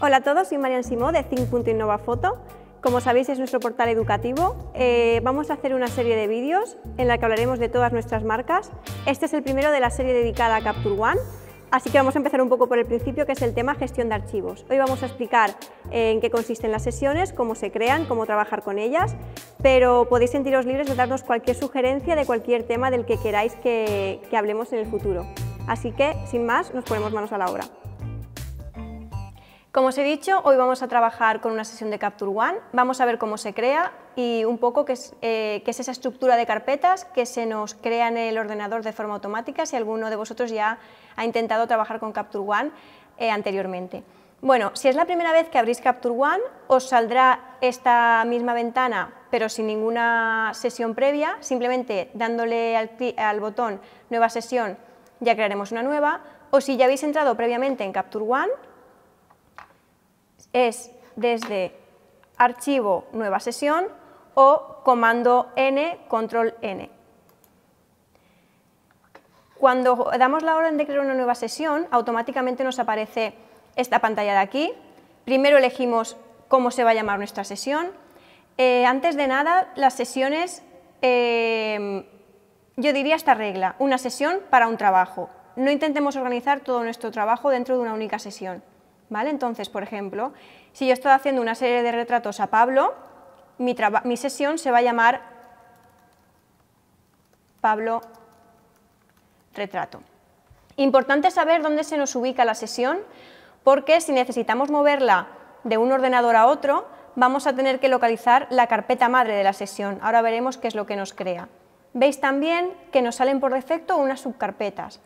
Hola a todos, soy Marian Simó de Think.innovafoto. Como sabéis es nuestro portal educativo. Eh, vamos a hacer una serie de vídeos en la que hablaremos de todas nuestras marcas. Este es el primero de la serie dedicada a Capture One. Así que vamos a empezar un poco por el principio, que es el tema gestión de archivos. Hoy vamos a explicar eh, en qué consisten las sesiones, cómo se crean, cómo trabajar con ellas, pero podéis sentiros libres de darnos cualquier sugerencia de cualquier tema del que queráis que hablemos en el futuro. Así que, sin más, nos ponemos manos a la obra. Como os he dicho, hoy vamos a trabajar con una sesión de Capture One, vamos a ver cómo se crea y un poco eh, qué es, esa estructura de carpetas que se nos crea en el ordenador de forma automática, si alguno de vosotros ya ha intentado trabajar con Capture One eh, anteriormente. Bueno, si es la primera vez que abrís Capture One, os saldrá esta misma ventana, pero sin ninguna sesión previa, simplemente dándole al botón Nueva sesión ya crearemos una nueva, o si ya habéis entrado previamente en Capture One, es desde archivo nueva sesión o comando n, control n. Cuando damos la orden de crear una nueva sesión, automáticamente nos aparece esta pantalla de aquí. Primero elegimos cómo se va a llamar nuestra sesión. Eh, antes de nada, las sesiones, em, yo diría esta regla, una sesión para un trabajo. No intentemos organizar todo nuestro trabajo dentro de una única sesión. Entonces, por ejemplo, si yo estoy haciendo una serie de retratos a Pablo, mi sesión se va a llamar Pablo Retrato. Importante saber dónde se nos ubica la sesión, porque si necesitamos moverla de un ordenador a otro, vamos a tener que localizar la carpeta madre de la sesión. Ahora veremos qué es lo que nos crea. Veis también que nos salen por defecto unas subcarpetas.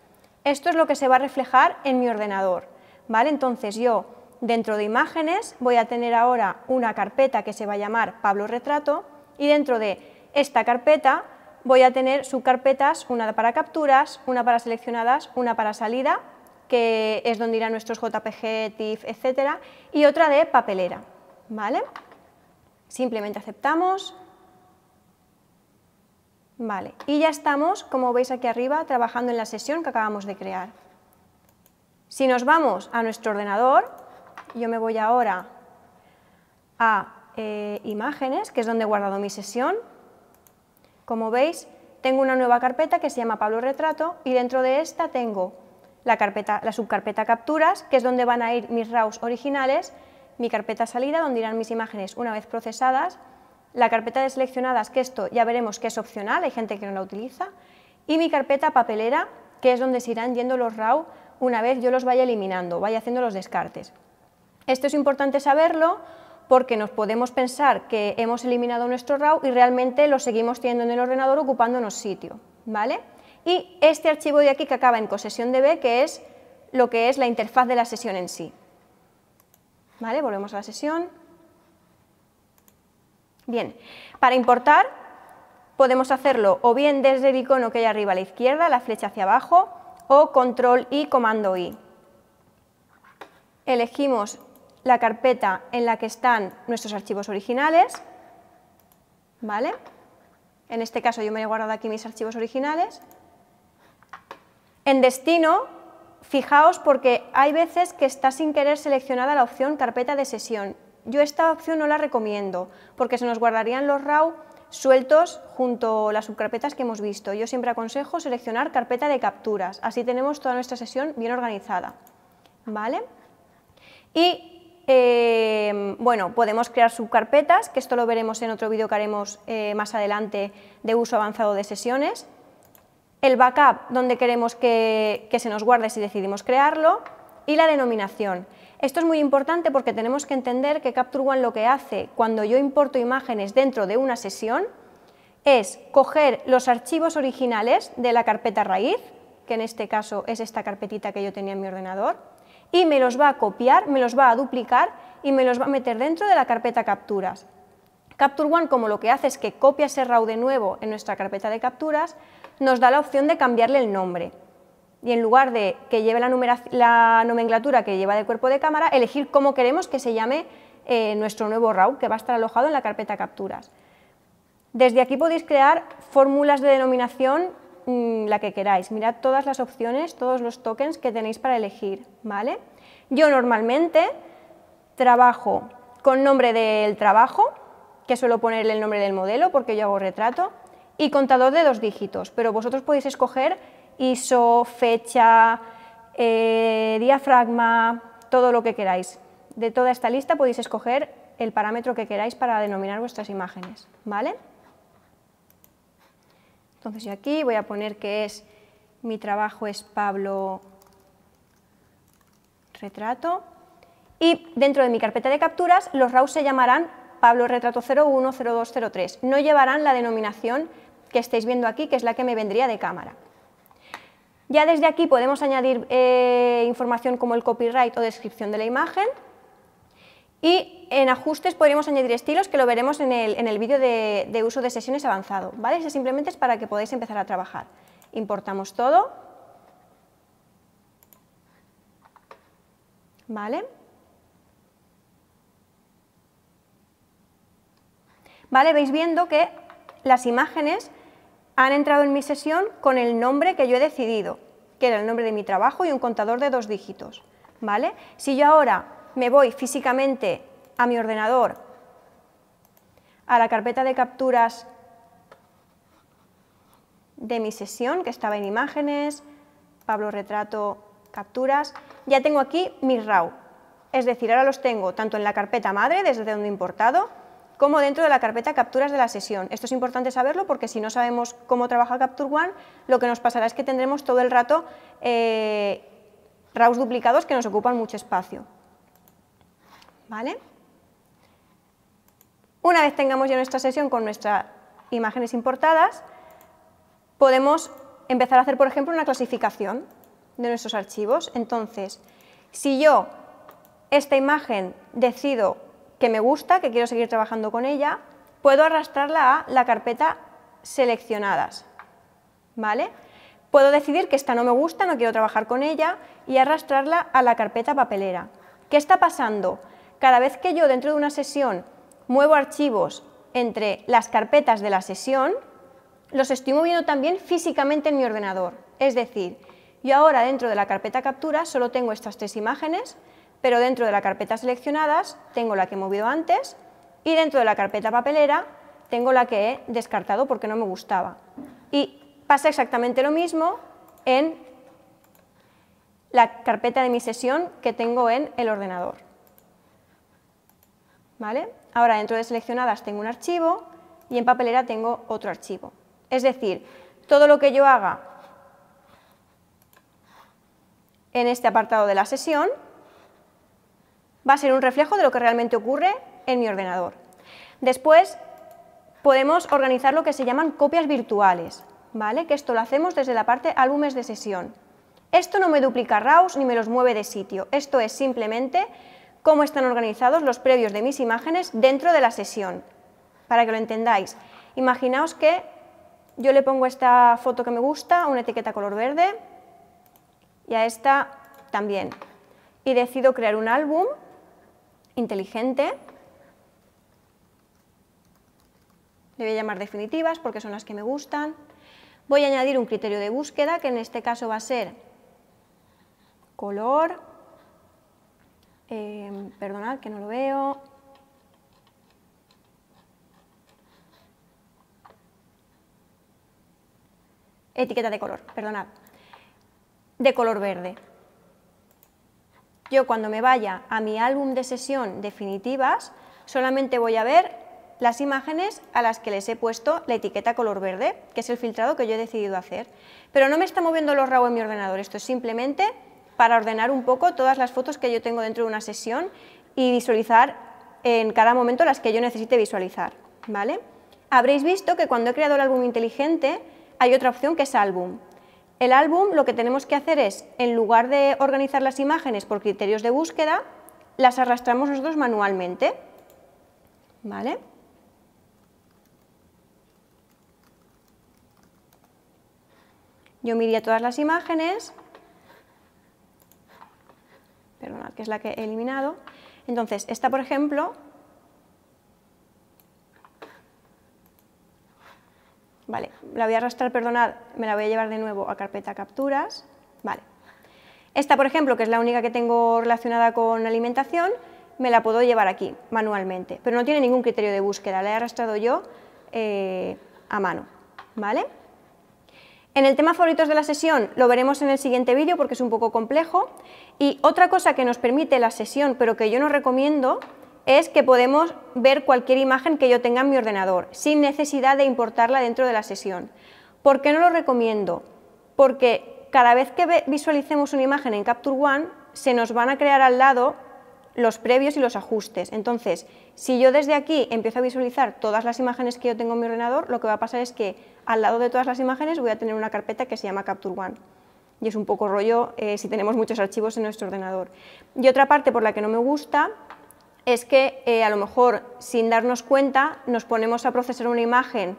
Esto es lo que se va a reflejar en mi ordenador. ¿vale? Entonces yo dentro de imágenes voy a tener ahora una carpeta que se va a llamar Pablo Retrato y dentro de esta carpeta voy a tener subcarpetas, una para capturas, una para seleccionadas, una para salida, que es donde irán nuestros JPG, TIFF, etcétera, y otra de papelera, ¿vale? Simplemente aceptamos, Vale, y ya estamos, como veis aquí arriba, trabajando en la sesión que acabamos de crear. Si nos vamos a nuestro ordenador, yo me voy ahora a eh, imágenes, que es donde he guardado mi sesión. Como veis, tengo una nueva carpeta que se llama Pablo Retrato y dentro de esta tengo la, carpeta, la subcarpeta capturas, que es donde van a ir mis RAWs originales, mi carpeta salida, donde irán mis imágenes una vez procesadas, la carpeta de seleccionadas, que esto ya veremos que es opcional, hay gente que no la utiliza, y mi carpeta papelera, que es donde se irán yendo los RAWs una vez yo los vaya eliminando, vaya haciendo los descartes. Esto es importante saberlo porque nos podemos pensar que hemos eliminado nuestro RAW y realmente lo seguimos teniendo en el ordenador ocupándonos sitio, ¿vale? Y este archivo de aquí que acaba en db que es lo que es la interfaz de la sesión en sí. ¿Vale? Volvemos a la sesión. Bien, para importar podemos hacerlo o bien desde el icono que hay arriba a la izquierda, la flecha hacia abajo, o control y comando I. Elegimos la carpeta en la que están nuestros archivos originales, ¿vale? En este caso yo me he guardado aquí mis archivos originales. En destino, fijaos porque hay veces que está sin querer seleccionada la opción carpeta de sesión. Yo esta opción no la recomiendo porque se nos guardarían los RAW sueltos junto a las subcarpetas que hemos visto. Yo siempre aconsejo seleccionar carpeta de capturas, así tenemos toda nuestra sesión bien organizada. ¿Vale? Y eh, bueno, podemos crear subcarpetas, que esto lo veremos en otro vídeo que haremos eh, más adelante de uso avanzado de sesiones. El backup, donde queremos que se nos guarde si decidimos crearlo, y la denominación. Esto es muy importante porque tenemos que entender que Capture One lo que hace cuando yo importo imágenes dentro de una sesión es coger los archivos originales de la carpeta raíz, que en este caso es esta carpetita que yo tenía en mi ordenador, y me los va a copiar, me los va a duplicar y me los va a meter dentro de la carpeta capturas. Capture One como lo que hace es que copia ese RAW de nuevo en nuestra carpeta de capturas, nos da la opción de cambiarle el nombre y en lugar de que lleve la, la, nomenclatura que lleva del cuerpo de cámara, elegir cómo queremos que se llame eh, nuestro nuevo RAW, que va a estar alojado en la carpeta capturas. Desde aquí podéis crear fórmulas de denominación mm, la que queráis. Mirad todas las opciones, todos los tokens que tenéis para elegir. ¿vale? Yo normalmente trabajo con nombre del trabajo, que suelo poner el nombre del modelo porque yo hago retrato, y contador de dos dígitos, pero vosotros podéis escoger ISO, fecha, eh, diafragma, todo lo que queráis. De toda esta lista podéis escoger el parámetro que queráis para denominar vuestras imágenes, ¿vale? Entonces yo aquí voy a poner que es mi trabajo es Pablo retrato y dentro de mi carpeta de capturas los RAW se llamarán Pablo retrato 01, 02, No llevarán la denominación que estáis viendo aquí, que es la que me vendría de cámara. Ya desde aquí podemos añadir eh, información como el copyright o descripción de la imagen. Y en ajustes podremos añadir estilos que lo veremos en el, vídeo de, uso de sesiones avanzado. ¿vale? Eso simplemente es para que podáis empezar a trabajar. Importamos todo. ¿Vale? ¿Vale? Veis viendo que las imágenes han entrado en mi sesión con el nombre que yo he decidido, que era el nombre de mi trabajo y un contador de dos dígitos. ¿vale? Si yo ahora me voy físicamente a mi ordenador, a la carpeta de capturas de mi sesión, que estaba en imágenes, Pablo Retrato, capturas, ya tengo aquí mi RAW. Es decir, ahora los tengo tanto en la carpeta madre, desde donde he importado, como dentro de la carpeta capturas de la sesión. Esto es importante saberlo porque si no sabemos cómo trabaja Capture One, lo que nos pasará es que tendremos todo el rato eh, RAWs duplicados que nos ocupan mucho espacio. ¿Vale? Una vez tengamos ya nuestra sesión con nuestras imágenes importadas, podemos empezar a hacer, por ejemplo, una clasificación de nuestros archivos. Entonces, si yo esta imagen decido que me gusta, que quiero seguir trabajando con ella, puedo arrastrarla a la carpeta seleccionadas, ¿vale? Puedo decidir que esta no me gusta, no quiero trabajar con ella y arrastrarla a la carpeta papelera. ¿Qué está pasando? Cada vez que yo dentro de una sesión muevo archivos entre las carpetas de la sesión, los estoy moviendo también físicamente en mi ordenador. Es decir, yo ahora dentro de la carpeta captura solo tengo estas tres imágenes, pero dentro de la carpeta seleccionadas tengo la que he movido antes y dentro de la carpeta papelera tengo la que he descartado porque no me gustaba. Y pasa exactamente lo mismo en la carpeta de mi sesión que tengo en el ordenador. ¿Vale? Ahora dentro de seleccionadas tengo un archivo y en papelera tengo otro archivo. Es decir, todo lo que yo haga en este apartado de la sesión va a ser un reflejo de lo que realmente ocurre en mi ordenador. Después podemos organizar lo que se llaman copias virtuales, ¿vale? que esto lo hacemos desde la parte álbumes de sesión. Esto no me duplica RAWs ni me los mueve de sitio, esto es simplemente cómo están organizados los previos de mis imágenes dentro de la sesión. Para que lo entendáis, imaginaos que yo le pongo esta foto que me gusta, una etiqueta color verde, y a esta también, y decido crear un álbum inteligente. Le voy a llamar definitivas porque son las que me gustan. Voy a añadir un criterio de búsqueda que en este caso va a ser color. Em, perdonad que no lo veo. Etiqueta de color, perdonad. De color verde. Yo cuando me vaya a mi álbum de sesión definitivas, solamente voy a ver las imágenes a las que les he puesto la etiqueta color verde, que es el filtrado que yo he decidido hacer. Pero no me está moviendo los RAW en mi ordenador, esto es simplemente para ordenar un poco todas las fotos que yo tengo dentro de una sesión y visualizar en cada momento las que yo necesite visualizar. ¿vale? Habréis visto que cuando he creado el álbum inteligente hay otra opción que es álbum. El álbum lo que tenemos que hacer es, en lugar de organizar las imágenes por criterios de búsqueda, las arrastramos nosotros manualmente. ¿Vale? Yo miraría todas las imágenes, perdonad, que es la que he eliminado. Entonces, esta, por ejemplo, Vale, la voy a arrastrar, perdonad, me la voy a llevar de nuevo a carpeta capturas. Vale. Esta, por ejemplo, que es la única que tengo relacionada con alimentación, me la puedo llevar aquí, manualmente, pero no tiene ningún criterio de búsqueda, la he arrastrado yo eh, a mano. ¿Vale? En el tema favoritos de la sesión lo veremos en el siguiente vídeo porque es un poco complejo. Y otra cosa que nos permite la sesión, pero que yo no recomiendo, es que podemos ver cualquier imagen que yo tenga en mi ordenador, sin necesidad de importarla dentro de la sesión. ¿Por qué no lo recomiendo? Porque cada vez que visualicemos una imagen en Capture One, se nos van a crear al lado los previos y los ajustes. Entonces, si yo desde aquí empiezo a visualizar todas las imágenes que yo tengo en mi ordenador, lo que va a pasar es que al lado de todas las imágenes voy a tener una carpeta que se llama Capture One. Y es un poco rollo eh, si tenemos muchos archivos en nuestro ordenador. Y otra parte por la que no me gusta es que eh, a lo mejor sin darnos cuenta nos ponemos a procesar una imagen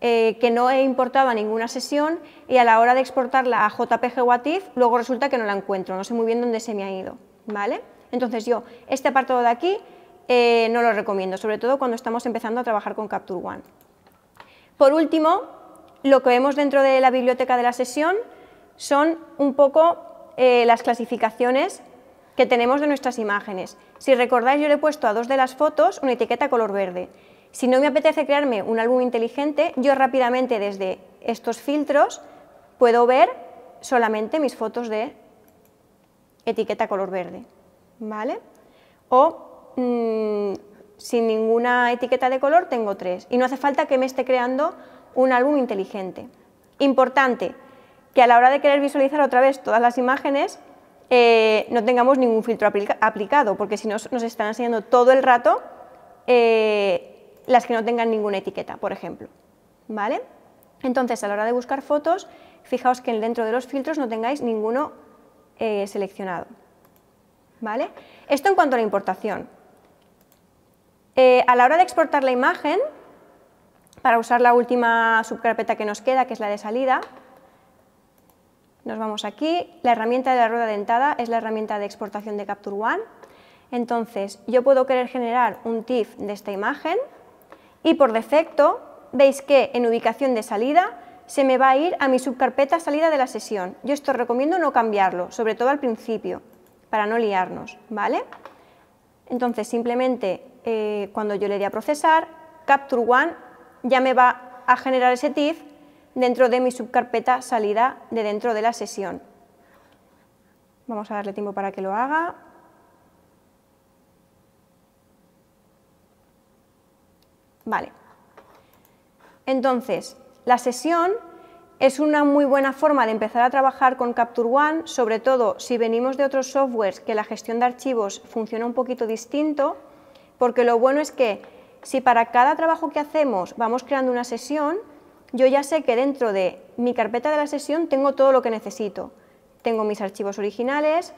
eh, que no he importado a ninguna sesión y a la hora de exportarla a JPG o luego resulta que no la encuentro, no sé muy bien dónde se me ha ido. ¿vale? Entonces yo este apartado de aquí eh, no lo recomiendo, sobre todo cuando estamos empezando a trabajar con Capture One. Por último, lo que vemos dentro de la biblioteca de la sesión son un poco las clasificaciones que tenemos de nuestras imágenes. Si recordáis, yo le he puesto a dos de las fotos una etiqueta color verde. Si no me apetece crearme un álbum inteligente, yo rápidamente desde estos filtros puedo ver solamente mis fotos de etiqueta color verde, ¿vale? O mm, sin ninguna etiqueta de color tengo tres y no hace falta que me esté creando un álbum inteligente. Importante, que a la hora de querer visualizar otra vez todas las imágenes, eh, no tengamos ningún filtro aplicado, porque si no nos están enseñando todo el rato eh, las que no tengan ninguna etiqueta, por ejemplo. ¿Vale? Entonces, a la hora de buscar fotos, fijaos que dentro de los filtros no tengáis ninguno eh, seleccionado. ¿Vale? Esto en cuanto a la importación. a la hora de exportar la imagen, para usar la última subcarpeta que nos queda, que es la de salida, nos vamos aquí. La herramienta de la rueda dentada es la herramienta de exportación de Capture One. Entonces, yo puedo querer generar un TIFF de esta imagen y por defecto veis que en ubicación de salida se me va a ir a mi subcarpeta salida de la sesión. Yo esto recomiendo no cambiarlo, sobre todo al principio, para no liarnos, ¿vale? Entonces, simplemente eh, cuando yo le dé a procesar, Capture One ya me va a generar ese TIFF dentro de mi subcarpeta salida de dentro de la sesión. Vamos a darle tiempo para que lo haga. Vale. Entonces, la sesión es una muy buena forma de empezar a trabajar con Capture One, sobre todo si venimos de otros softwares que la gestión de archivos funciona un poquito distinto, porque lo bueno es que si para cada trabajo que hacemos vamos creando una sesión, yo ya sé que dentro de mi carpeta de la sesión tengo todo lo que necesito. Tengo mis archivos originales,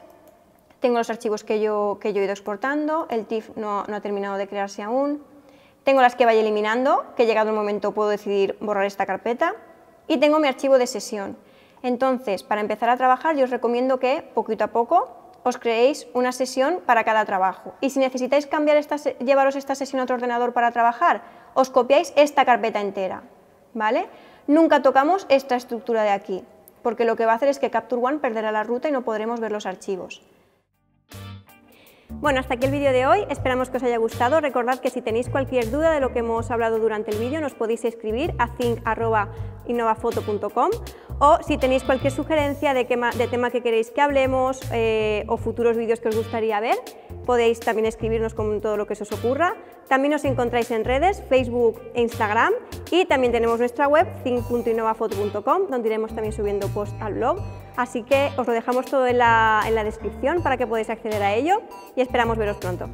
tengo los archivos que yo, que yo he ido exportando, el TIFF no, ha terminado de crearse aún, tengo las que vaya eliminando, que llegado el momento puedo decidir borrar esta carpeta, y tengo mi archivo de sesión. Entonces, para empezar a trabajar, yo os recomiendo que, poquito a poco, os creéis una sesión para cada trabajo. Y si necesitáis cambiar llevaros esta sesión a otro ordenador para trabajar, os copiáis esta carpeta entera. ¿vale? Nunca tocamos esta estructura de aquí, porque lo que va a hacer es que Capture One perderá la ruta y no podremos ver los archivos. Bueno, hasta aquí el vídeo de hoy, esperamos que os haya gustado. Recordad que si tenéis cualquier duda de lo que hemos hablado durante el vídeo, nos podéis escribir a think.innovafoto.com o si tenéis cualquier sugerencia de, tema que queréis que hablemos eh, o futuros vídeos que os gustaría ver, podéis también escribirnos con todo lo que se os ocurra. También nos encontráis en redes, Facebook e Instagram y también tenemos nuestra web think.innovafoto.com donde iremos también subiendo posts al blog. Así que os lo dejamos todo en la, en la descripción para que podáis acceder a ello y esperamos veros pronto.